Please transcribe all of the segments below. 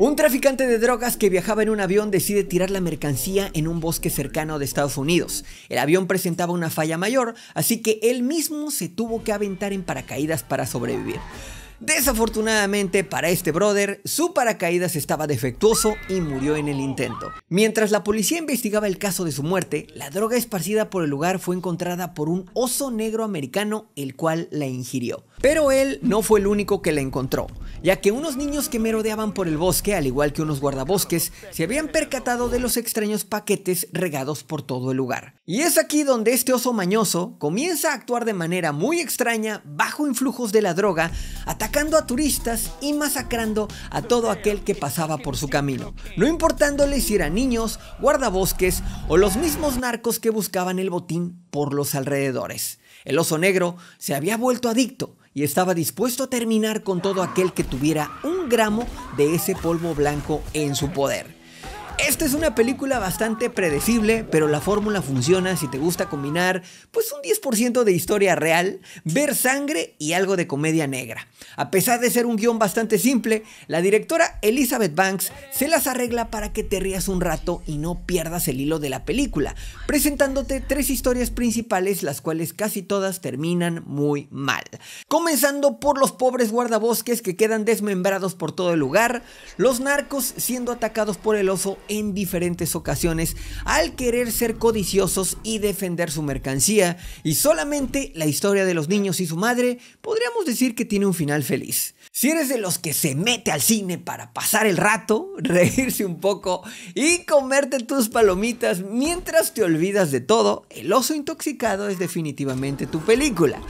Un traficante de drogas que viajaba en un avión decide tirar la mercancía en un bosque cercano de Estados Unidos. El avión presentaba una falla mayor, así que él mismo se tuvo que aventar en paracaídas para sobrevivir. Desafortunadamente para este brother, su paracaídas estaba defectuoso y murió en el intento. Mientras la policía investigaba el caso de su muerte, la droga esparcida por el lugar fue encontrada por un oso negro americano el cual la ingirió. Pero él no fue el único que le encontró, ya que unos niños que merodeaban por el bosque, al igual que unos guardabosques, se habían percatado de los extraños paquetes regados por todo el lugar. Y es aquí donde este oso mañoso comienza a actuar de manera muy extraña bajo influjos de la droga, atacando a turistas y masacrando a todo aquel que pasaba por su camino, no importándole si eran niños, guardabosques o los mismos narcos que buscaban el botín por los alrededores. El oso negro se había vuelto adicto y estaba dispuesto a terminar con todo aquel que tuviera un gramo de ese polvo blanco en su poder. Esta es una película bastante predecible, pero la fórmula funciona si te gusta combinar pues un 10% de historia real, ver sangre y algo de comedia negra. A pesar de ser un guión bastante simple, la directora Elizabeth Banks se las arregla para que te rías un rato y no pierdas el hilo de la película, presentándote tres historias principales las cuales casi todas terminan muy mal. Comenzando por los pobres guardabosques que quedan desmembrados por todo el lugar, los narcos siendo atacados por el oso en diferentes ocasiones al querer ser codiciosos y defender su mercancía, y solamente la historia de los niños y su madre podríamos decir que tiene un final feliz. Si eres de los que se mete al cine para pasar el rato, reírse un poco y comerte tus palomitas mientras te olvidas de todo, El oso intoxicado es definitivamente tu película.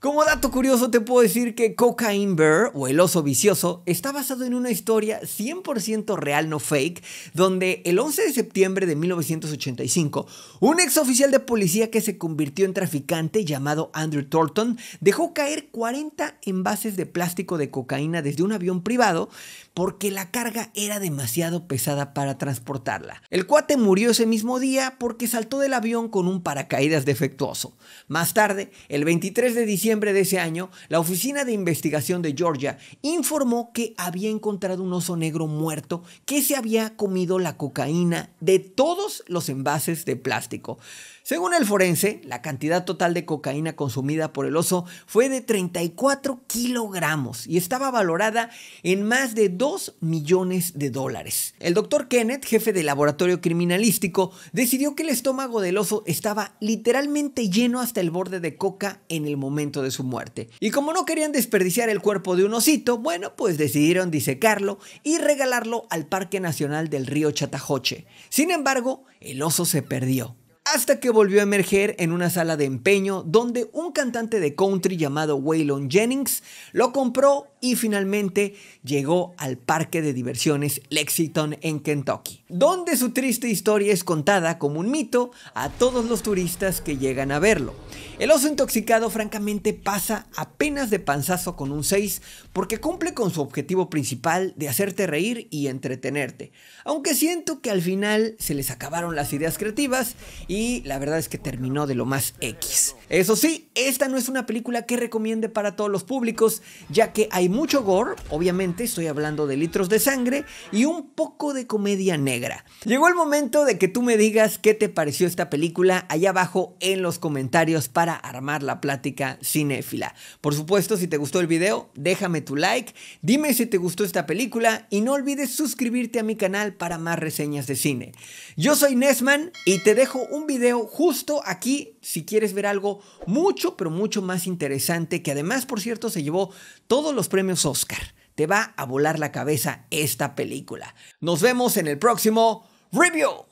Como dato curioso te puedo decir que Cocaine Bear o el oso vicioso está basado en una historia 100% real no fake donde el 11 de septiembre de 1985 un ex oficial de policía que se convirtió en traficante llamado Andrew Thornton dejó caer 40 envases de plástico de cocaína desde un avión privado porque la carga era demasiado pesada para transportarla. El cuate murió ese mismo día porque saltó del avión con un paracaídas defectuoso. Más tarde, el 23 de diciembre diciembre de ese año, la Oficina de Investigación de Georgia informó que había encontrado un oso negro muerto que se había comido la cocaína de todos los envases de plástico. Según el forense, la cantidad total de cocaína consumida por el oso fue de 34 kilogramos y estaba valorada en más de 2 millones de dólares. El doctor Kenneth, jefe del laboratorio criminalístico, decidió que el estómago del oso estaba literalmente lleno hasta el borde de coca en el momento de su muerte. Y como no querían desperdiciar el cuerpo de un osito, bueno, pues decidieron disecarlo y regalarlo al Parque Nacional del Río Chatajoche. Sin embargo, el oso se perdió hasta que volvió a emerger en una sala de empeño donde un cantante de country llamado Waylon Jennings lo compró y finalmente llegó al parque de diversiones Lexington en Kentucky, donde su triste historia es contada como un mito a todos los turistas que llegan a verlo. El oso intoxicado francamente pasa apenas de panzazo con un 6 porque cumple con su objetivo principal de hacerte reír y entretenerte, aunque siento que al final se les acabaron las ideas creativas y la verdad es que terminó de lo más X. Eso sí, esta no es una película que recomiende para todos los públicos, ya que hay mucho gore, obviamente estoy hablando de litros de sangre y un poco de comedia negra. Llegó el momento de que tú me digas qué te pareció esta película allá abajo en los comentarios para armar la plática cinéfila. Por supuesto, si te gustó el video, déjame tu like, dime si te gustó esta película y no olvides suscribirte a mi canal para más reseñas de cine. Yo soy Nesman y te dejo un video justo aquí si quieres ver algo mucho pero mucho más interesante que además por cierto se llevó todos los premios Oscar. Te va a volar la cabeza esta película. Nos vemos en el próximo review.